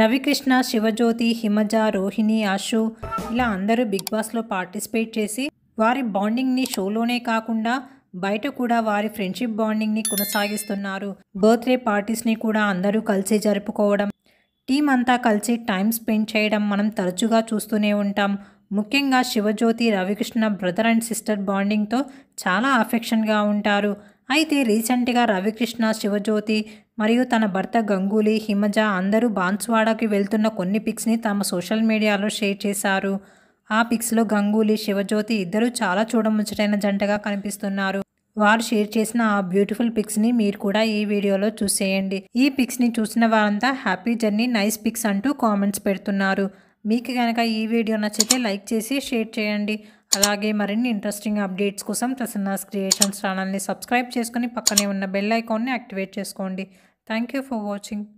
రవికృష్ణ శివజ్యోతి హిమజ రోహిణి ఆశు ఇలా అందరూ బిగ్ బాస్లో పార్టిసిపేట్ చేసి వారి బాండింగ్ని షోలోనే కాకుండా బయట కూడా వారి ఫ్రెండ్షిప్ బాండింగ్ని కొనసాగిస్తున్నారు బర్త్డే పార్టీస్ని కూడా అందరూ కలిసి జరుపుకోవడం టీం అంతా కలిసి టైం స్పెండ్ చేయడం మనం తరచుగా చూస్తూనే ఉంటాం ముఖ్యంగా Shivajyothi Ravikrishna brother and sister బాండింగ్తో చాలా అఫెక్షన్గా ఉంటారు అయితే రీసెంట్గా రవికృష్ణ శివజ్యోతి మరియు తన భర్త గంగూలీ హిమజ అందరూ బాన్స్వాడాకి వెళ్తున్న కొన్ని పిక్స్ని తమ సోషల్ మీడియాలో షేర్ చేశారు ఆ పిక్స్లో గంగూలీ శివజ్యోతి ఇద్దరూ చాలా చూడముచ్చటైన జంటగా కనిపిస్తున్నారు వారు షేర్ చేసిన ఆ బ్యూటిఫుల్ పిక్స్ని మీరు కూడా ఈ వీడియోలో చూసేయండి ఈ పిక్స్ని చూసిన వారంతా హ్యాపీ జర్నీ నైస్ పిక్స్ అంటూ కామెంట్స్ పెడుతున్నారు మీకు కనుక ఈ వీడియో నచ్చితే లైక్ చేసి షేర్ చేయండి అలాగే మరిన్ని ఇంట్రెస్టింగ్ అప్డేట్స్ కోసం ప్రసన్నాస్ క్రియేషన్స్ ఛానల్ని సబ్స్క్రైబ్ చేసుకుని పక్కనే ఉన్న బెల్ ఐకాన్ని యాక్టివేట్ చేసుకోండి థ్యాంక్ యూ ఫర్ వాచింగ్